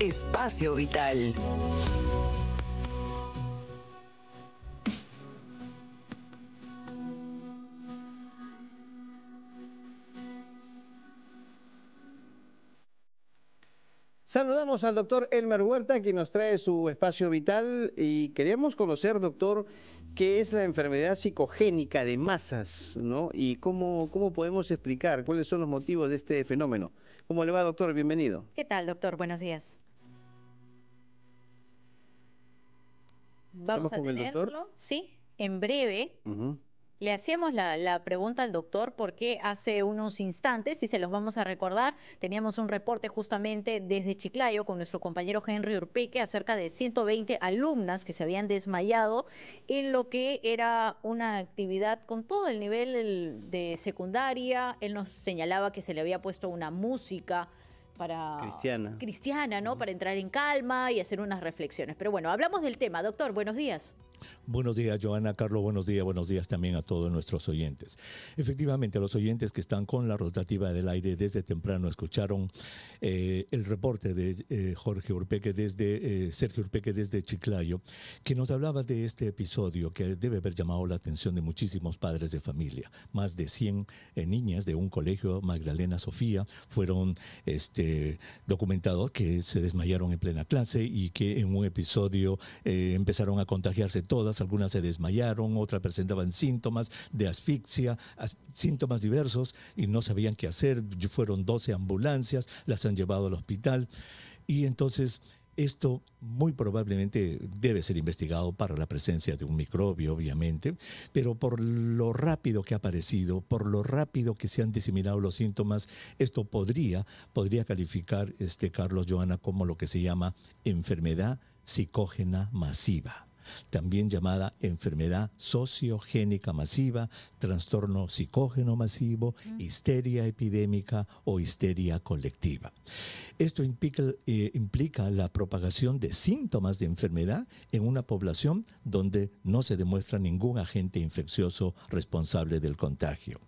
Espacio Vital. Saludamos al doctor Elmer Huerta, que nos trae su espacio vital y queríamos conocer, doctor, qué es la enfermedad psicogénica de masas, ¿no? Y cómo, cómo podemos explicar cuáles son los motivos de este fenómeno. ¿Cómo le va, doctor? Bienvenido. ¿Qué tal, doctor? Buenos días. Vamos a con el doctor? sí, en breve. Le hacíamos la, pregunta al doctor porque hace unos instantes, y se los vamos a recordar, teníamos un reporte justamente desde Chiclayo con nuestro compañero Henry Urpeque acerca de 120 alumnas que se habían desmayado en lo que era una actividad con todo el nivel de secundaria. Él nos señalaba que se le había puesto una música para cristiana, ¿no? Para entrar en calma y hacer unas reflexiones. Pero bueno, hablamos del tema. Doctor, buenos días. Buenos días, Joana, Carlos, buenos días, buenos días también a todos nuestros oyentes. Efectivamente, los oyentes que están con la rotativa del aire desde temprano escucharon eh, el reporte de eh, Jorge Urpeque desde, eh, Sergio Urpeque desde Chiclayo, que nos hablaba de este episodio que debe haber llamado la atención de muchísimos padres de familia. Más de 100 niñas de un colegio, Magdalena Sofía, fueron este, documentados que se desmayaron en plena clase y que en un episodio empezaron a contagiarse todas, algunas se desmayaron, otras presentaban síntomas de asfixia, síntomas diversos y no sabían qué hacer. Fueron 12 ambulancias, las han llevado al hospital y entonces esto muy probablemente debe ser investigado para la presencia de un microbio, obviamente, pero por lo rápido que ha aparecido, por lo rápido que se han diseminado los síntomas, esto podría, podría calificar este Carlos Joana como lo que se llama enfermedad psicógena masiva también llamada enfermedad sociogénica masiva, trastorno psicógeno masivo, mm. histeria epidémica o histeria colectiva. Esto implica, eh, implica la propagación de síntomas de enfermedad en una población donde no se demuestra ningún agente infeccioso responsable del contagio.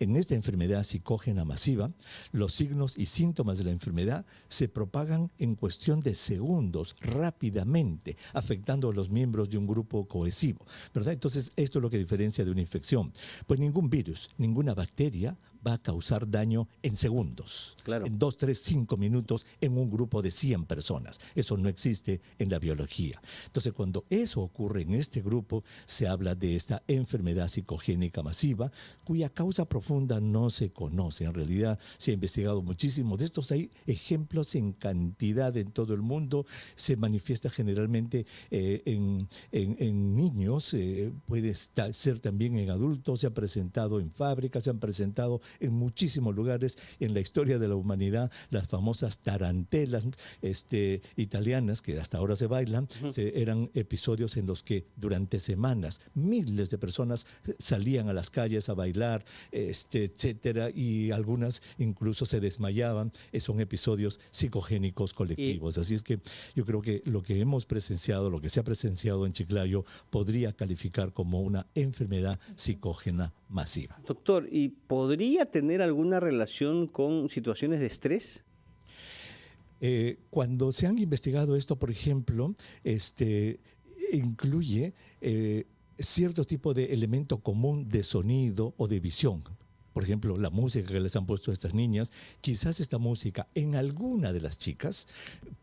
En esta enfermedad psicógena masiva, los signos y síntomas de la enfermedad se propagan en cuestión de segundos rápidamente, afectando a los miembros de un grupo cohesivo, ¿verdad? Entonces, esto es lo que diferencia de una infección. Pues ningún virus, ninguna bacteria va a causar daño en segundos, claro. en dos, tres, cinco minutos, en un grupo de 100 personas. Eso no existe en la biología. Entonces, cuando eso ocurre en este grupo, se habla de esta enfermedad psicogénica masiva, cuya causa profunda no se conoce. En realidad, se ha investigado muchísimo de estos. Hay ejemplos en cantidad en todo el mundo. Se manifiesta generalmente eh, en, niños, eh, puede ser también en adultos, se ha presentado en fábricas, se han presentado en muchísimos lugares en la historia de la humanidad, las famosas tarantelas este, italianas que hasta ahora se bailan, eran episodios en los que durante semanas miles de personas salían a las calles a bailar, este, etcétera, y algunas incluso se desmayaban. Eh, son episodios psicogénicos colectivos. Así es que yo creo que lo que hemos presenciado, lo que se ha presenciado en Chiclayo, podría calificar como una enfermedad psicógena masiva. Doctor, ¿y podría tener alguna relación con situaciones de estrés? Eh, cuando se han investigado esto, por ejemplo, este, incluye eh, cierto tipo de elemento común de sonido o de visión. Por ejemplo, la música que les han puesto a estas niñas, quizás esta música en alguna de las chicas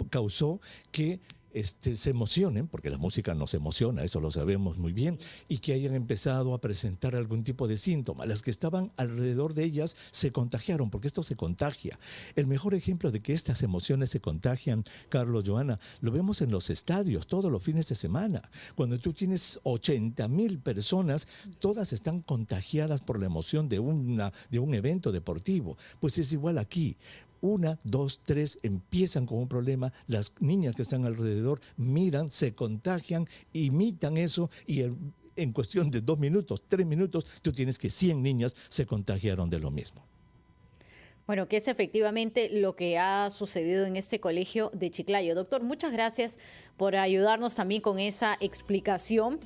causó que este, se emocionen, porque la música nos emociona, eso lo sabemos muy bien, y que hayan empezado a presentar algún tipo de síntoma. Las que estaban alrededor de ellas se contagiaron, porque esto se contagia. El mejor ejemplo de que estas emociones se contagian, Carlos Joana, lo vemos en los estadios todos los fines de semana. Cuando tú tienes 80 mil personas, todas están contagiadas por la emoción de, una, de un evento deportivo. Pues es igual aquí una, dos, tres empiezan con un problema, las niñas que están alrededor miran, se contagian, imitan eso y en cuestión de dos minutos, tres minutos, tú tienes que 100 niñas se contagiaron de lo mismo. Bueno, que es efectivamente lo que ha sucedido en este colegio de Chiclayo. Doctor, muchas gracias por ayudarnos también con esa explicación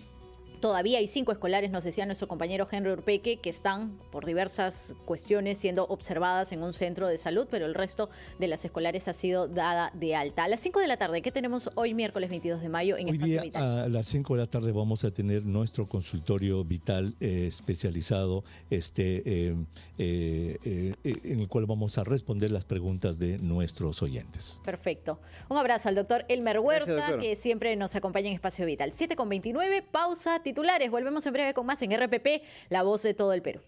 Todavía hay cinco escolares, nos decía nuestro compañero Henry Urpeque, que están por diversas cuestiones siendo observadas en un centro de salud, pero el resto de las escolares ha sido dada de alta. A las 5 de la tarde, ¿qué tenemos hoy miércoles 22 de mayo en Espacio Vital? A las 5 de la tarde vamos a tener nuestro consultorio vital eh, especializado este, eh, eh, en el cual vamos a responder las preguntas de nuestros oyentes. Perfecto. Un abrazo al doctor Elmer Huerta, que siempre nos acompaña en Espacio Vital. 7 con 29, pausa titulares. Volvemos en breve con más en RPP, la voz de todo el Perú.